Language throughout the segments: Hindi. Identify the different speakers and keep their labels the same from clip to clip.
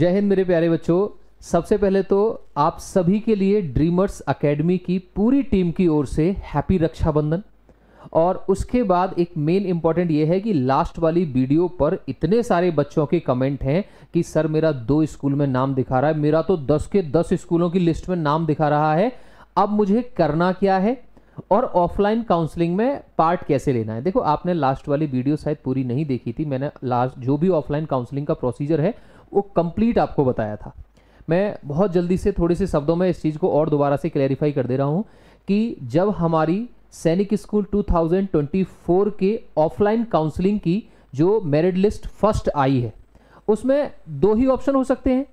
Speaker 1: जय हिंद मेरे प्यारे बच्चों सबसे पहले तो आप सभी के लिए ड्रीमर्स एकेडमी की पूरी टीम की ओर से हैप्पी रक्षाबंधन और उसके बाद एक मेन इंपॉर्टेंट ये है कि लास्ट वाली वीडियो पर इतने सारे बच्चों के कमेंट हैं कि सर मेरा दो स्कूल में नाम दिखा रहा है मेरा तो दस के दस स्कूलों की लिस्ट में नाम दिखा रहा है अब मुझे करना क्या है और ऑफलाइन काउंसलिंग में पार्ट कैसे लेना है देखो आपने लास्ट वाली वीडियो शायद पूरी नहीं देखी थी मैंने लास्ट जो भी ऑफलाइन काउंसलिंग का प्रोसीजर है वो कंप्लीट आपको बताया था मैं बहुत जल्दी से थोड़े से शब्दों में इस चीज़ को और दोबारा से क्लैरिफाई कर दे रहा हूँ कि जब हमारी सैनिक स्कूल 2024 के ऑफलाइन काउंसलिंग की जो मेरिट लिस्ट फर्स्ट आई है उसमें दो ही ऑप्शन हो सकते हैं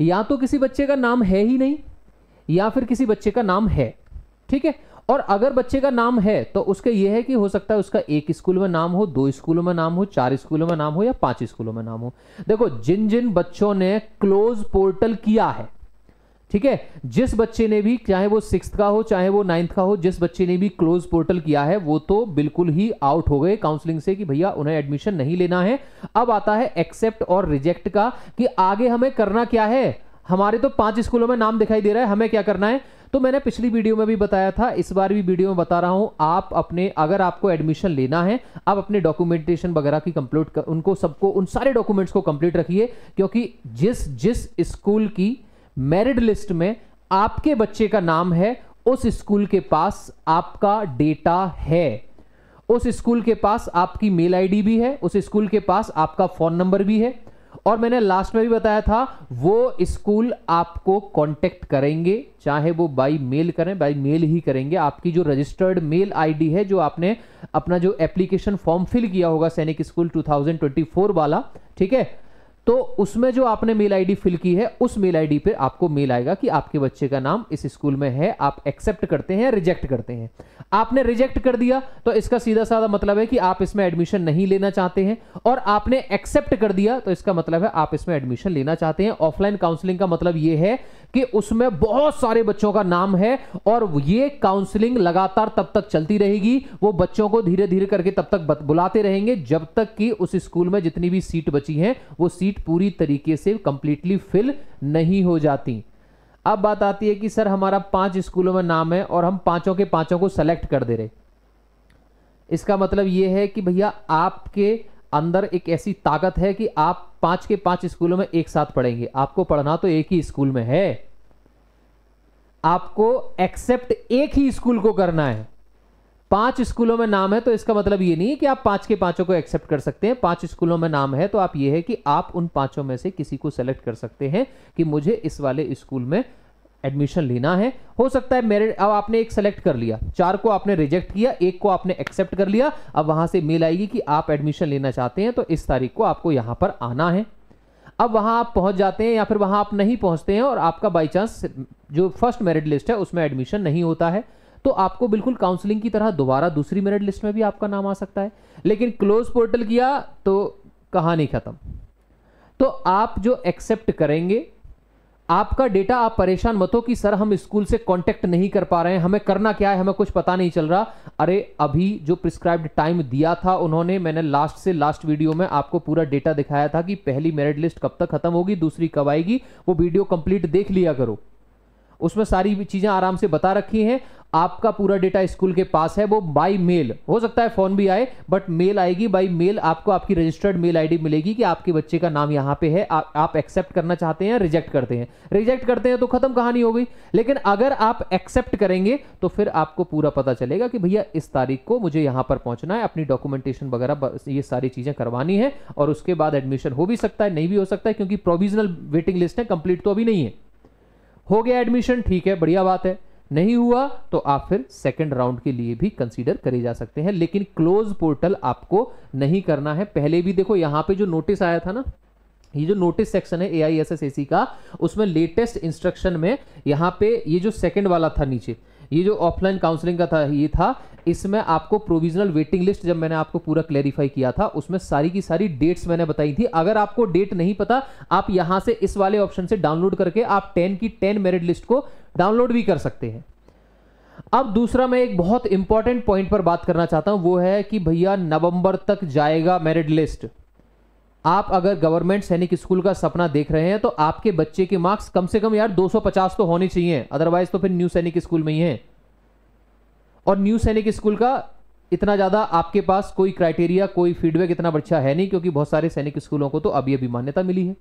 Speaker 1: या तो किसी बच्चे का नाम है ही नहीं या फिर किसी बच्चे का नाम है ठीक है और अगर बच्चे का नाम है तो उसका यह है कि हो सकता है उसका एक स्कूल में नाम हो दो स्कूलों में नाम हो चार स्कूलों में नाम हो या पांच स्कूलों में नाम हो देखो जिन जिन बच्चों ने क्लोज पोर्टल किया है ठीक है जिस बच्चे ने भी चाहे वो सिक्स का हो चाहे वो नाइन्थ का हो जिस बच्चे ने भी क्लोज पोर्टल किया है वो तो बिल्कुल ही आउट हो गए काउंसलिंग से कि भैया उन्हें एडमिशन नहीं लेना है अब आता है एक्सेप्ट और रिजेक्ट का कि आगे हमें करना क्या है हमारे तो पांच स्कूलों में नाम दिखाई दे रहा है हमें क्या करना है तो मैंने पिछली वीडियो में भी बताया था इस बार भी वीडियो में बता रहा हूं आप अपने अगर आपको एडमिशन लेना है आप अपने डॉक्यूमेंटेशन वगैरह की कंप्लीट उनको सबको उन सारे डॉक्यूमेंट्स को कंप्लीट रखिए क्योंकि जिस जिस स्कूल की मेरिट लिस्ट में आपके बच्चे का नाम है उस स्कूल के पास आपका डेटा है उस स्कूल के पास आपकी मेल आईडी भी है उस स्कूल के पास आपका फोन नंबर भी है और मैंने लास्ट में भी बताया था वो स्कूल आपको कांटेक्ट करेंगे चाहे वो बाई मेल करें बाई मेल ही करेंगे आपकी जो रजिस्टर्ड मेल आईडी है जो आपने अपना जो एप्लीकेशन फॉर्म फिल किया होगा सैनिक स्कूल 2024 वाला ठीक है तो उसमें जो आपने मेल आईडी फिल की है उस मेल आईडी पर आपको मेल आएगा कि आपके बच्चे का नाम इस स्कूल में है आप एक्सेप्ट करते हैं रिजेक्ट करते हैं आपने रिजेक्ट कर दिया तो इसका सीधा साधा मतलब है कि आप इसमें एडमिशन नहीं लेना चाहते हैं और आपने एक्सेप्ट कर दिया तो इसका मतलब है आप इसमें एडमिशन लेना चाहते हैं ऑफलाइन काउंसलिंग का मतलब यह है कि उसमें बहुत सारे बच्चों का नाम है और ये काउंसलिंग लगातार तब तक चलती रहेगी वो बच्चों को धीरे धीरे करके तब तक बुलाते रहेंगे जब तक कि उस स्कूल में जितनी भी सीट बची है वो सीट सीट पूरी तरीके से कंप्लीटली फिल नहीं हो जाती अब बात आती है कि सर हमारा पांच स्कूलों में नाम है और हम पांचों के पांचों को सेलेक्ट कर दे रहे इसका मतलब यह है कि भैया आपके अंदर एक ऐसी ताकत है कि आप पांच के पांच स्कूलों में एक साथ पढ़ेंगे आपको पढ़ना तो एक ही स्कूल में है आपको एक्सेप्ट एक ही स्कूल को करना है पांच स्कूलों में नाम है तो इसका मतलब ये नहीं है कि आप पांच के पांचों को एक्सेप्ट कर सकते हैं पांच स्कूलों में नाम है तो आप ये है कि आप उन पांचों में से किसी को सेलेक्ट कर सकते हैं कि मुझे इस वाले स्कूल में एडमिशन लेना है हो सकता है मेरिट अब आपने एक सेलेक्ट कर लिया चार को आपने रिजेक्ट किया एक को आपने एक्सेप्ट कर लिया अब वहां से मेल आएगी कि आप एडमिशन लेना चाहते हैं तो इस तारीख को आपको यहां पर आना है अब वहां आप पहुंच जाते हैं या फिर वहां आप नहीं पहुंचते हैं और आपका बाई चांस जो फर्स्ट मेरिट लिस्ट है उसमें एडमिशन नहीं होता है तो आपको बिल्कुल काउंसलिंग की तरह दोबारा दूसरी मेरिट लिस्ट में भी आपका नाम आ सकता है लेकिन क्लोज पोर्टल किया तो कहानी खत्म तो आप जो एक्सेप्ट करेंगे आपका डेटा आप परेशान मत हो कि सर हम स्कूल से कांटेक्ट नहीं कर पा रहे हैं हमें करना क्या है हमें कुछ पता नहीं चल रहा अरे अभी जो प्रिस्क्राइब्ड टाइम दिया था उन्होंने मैंने लास्ट से लास्ट वीडियो में आपको पूरा डेटा दिखाया था कि पहली मेरिट लिस्ट कब तक खत्म होगी दूसरी कब आएगी वो वीडियो कंप्लीट देख लिया करो उसमें सारी चीज़ें आराम से बता रखी हैं आपका पूरा डेटा स्कूल के पास है वो बाय मेल हो सकता है फोन भी आए बट मेल आएगी बाय मेल आपको आपकी रजिस्टर्ड मेल आईडी मिलेगी कि आपके बच्चे का नाम यहाँ पे है आ, आप एक्सेप्ट करना चाहते हैं रिजेक्ट करते हैं रिजेक्ट करते हैं तो खत्म कहानी हो गई लेकिन अगर आप एक्सेप्ट करेंगे तो फिर आपको पूरा पता चलेगा कि भैया इस तारीख को मुझे यहां पर पहुंचना है अपनी डॉक्यूमेंटेशन वगैरह ये सारी चीज़ें करवानी है और उसके बाद एडमिशन हो भी सकता है नहीं भी हो सकता है क्योंकि प्रोविजनल वेटिंग लिस्ट है कंप्लीट तो अभी नहीं है हो गया एडमिशन ठीक है बढ़िया बात है नहीं हुआ तो आप फिर सेकेंड राउंड के लिए भी कंसीडर करे जा सकते हैं लेकिन क्लोज पोर्टल आपको नहीं करना है पहले भी देखो यहां पे जो नोटिस आया था ना ये जो नोटिस सेक्शन है ए आई एस एस सी का उसमें लेटेस्ट इंस्ट्रक्शन में यहां पे ये जो सेकंड वाला था नीचे ये जो ऑफलाइन काउंसलिंग का था ये था इसमें आपको प्रोविजनल वेटिंग लिस्ट जब मैंने आपको पूरा क्लैरिफाई किया था उसमें सारी की सारी डेट्स मैंने बताई थी अगर आपको डेट नहीं पता आप यहां से इस वाले ऑप्शन से डाउनलोड करके आप टेन की टेन मेरिट लिस्ट को डाउनलोड भी कर सकते हैं अब दूसरा मैं एक बहुत इंपॉर्टेंट पॉइंट पर बात करना चाहता हूं वो है कि भैया नवंबर तक जाएगा मेरिट लिस्ट आप अगर गवर्नमेंट सैनिक स्कूल का सपना देख रहे हैं तो आपके बच्चे के मार्क्स कम से कम यार 250 तो होने चाहिए अदरवाइज तो फिर न्यू सैनिक स्कूल में ही है और न्यू सैनिक स्कूल का इतना ज़्यादा आपके पास कोई क्राइटेरिया कोई फीडबैक इतना अच्छा है नहीं क्योंकि बहुत सारे सैनिक स्कूलों को तो अभी अभी मान्यता मिली है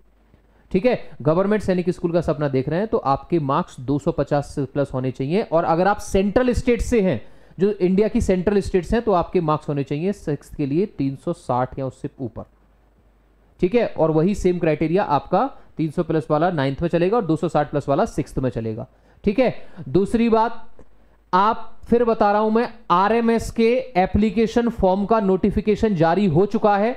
Speaker 1: ठीक है गवर्नमेंट सैनिक स्कूल का सपना देख रहे हैं तो आपके मार्क्स 250 से प्लस होने चाहिए और अगर आप सेंट्रल स्टेट से हैं जो इंडिया की सेंट्रल स्टेट्स हैं तो आपके मार्क्स होने चाहिए सिक्स के लिए 360 या उससे ऊपर ठीक है और वही सेम क्राइटेरिया आपका 300 प्लस वाला नाइन्थ में चलेगा और 260 प्लस वाला सिक्स में चलेगा ठीक है दूसरी बात आप फिर बता रहा हूं मैं आरएमएस के एप्लीकेशन फॉर्म का नोटिफिकेशन जारी हो चुका है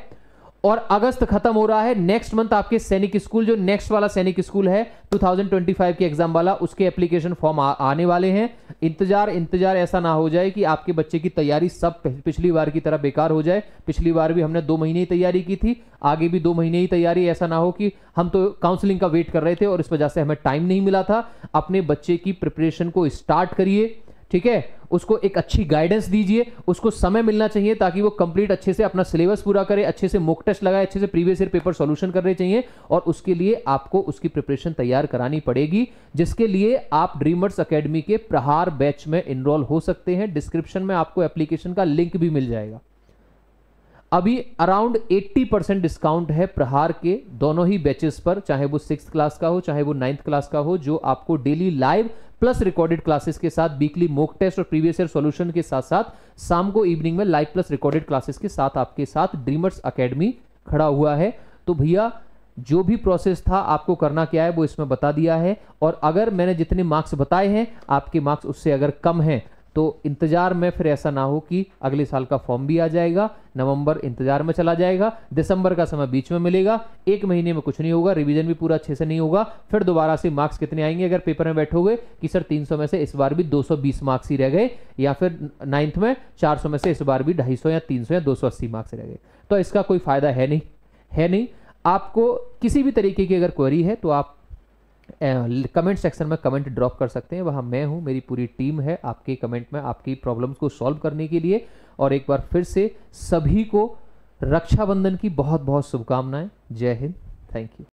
Speaker 1: और अगस्त खत्म हो रहा है नेक्स्ट मंथ आपके सैनिक स्कूल जो नेक्स्ट वाला सैनिक स्कूल है 2025 के एग्जाम वाला उसके एप्लीकेशन फॉर्म आने वाले हैं इंतजार इंतजार ऐसा ना हो जाए कि आपके बच्चे की तैयारी सब पिछली बार की तरह बेकार हो जाए पिछली बार भी हमने दो महीने ही तैयारी की थी आगे भी दो महीने ही तैयारी ऐसा ना हो कि हम तो काउंसलिंग का वेट कर रहे थे और इस वजह से हमें टाइम नहीं मिला था अपने बच्चे की प्रिपरेशन को स्टार्ट करिए ठीक है उसको एक अच्छी गाइडेंस दीजिए उसको समय मिलना चाहिए ताकि वो कंप्लीट अच्छे से अपना सिलेबस पूरा करे अच्छे से मोक टेस्ट लगाए अच्छे से प्रीवियस ईयर पेपर सोल्यूशन करने चाहिए और उसके लिए आपको उसकी प्रिपरेशन तैयार करानी पड़ेगी जिसके लिए आप ड्रीमर्स अकेडमी के प्रहार बैच में इनरोल हो सकते हैं डिस्क्रिप्शन में आपको एप्लीकेशन का लिंक भी मिल जाएगा अभी अराउंड 80 परसेंट डिस्काउंट है प्रहार के दोनों ही बैचेस पर चाहे वो सिक्स क्लास का हो चाहे वो नाइन्थ क्लास का हो जो आपको daily live plus recorded classes के साथ वीकली मोक टेस्ट और प्रीवियस ईयर सॉल्यूशन के साथ साथ शाम को इवनिंग में लाइव प्लस रिकॉर्डेड क्लासेस के साथ आपके साथ ड्रीमर्स अकेडमी खड़ा हुआ है तो भैया जो भी प्रोसेस था आपको करना क्या है वो इसमें बता दिया है और अगर मैंने जितने मार्क्स बताए हैं आपके मार्क्स उससे अगर कम हैं तो इंतजार में फिर ऐसा ना हो कि अगले साल का फॉर्म भी आ जाएगा नवंबर इंतजार में चला जाएगा दिसंबर का समय बीच में मिलेगा एक महीने में कुछ नहीं होगा रिवीजन भी पूरा अच्छे से नहीं होगा फिर दोबारा से मार्क्स कितने आएंगे अगर पेपर में बैठोगे कि सर 300 में से इस बार भी 220 मार्क्स ही रह गए या फिर नाइन्थ में चार में से इस बार भी ढाई या तीन या दो मार्क्स रह गए तो इसका कोई फायदा है नहीं है नहीं आपको किसी भी तरीके की अगर क्वेरी है तो आप कमेंट सेक्शन में कमेंट ड्रॉप कर सकते हैं वहाँ मैं हूँ मेरी पूरी टीम है आपके कमेंट में आपकी प्रॉब्लम्स को सॉल्व करने के लिए और एक बार फिर से सभी को रक्षाबंधन की बहुत बहुत शुभकामनाएं जय हिंद थैंक यू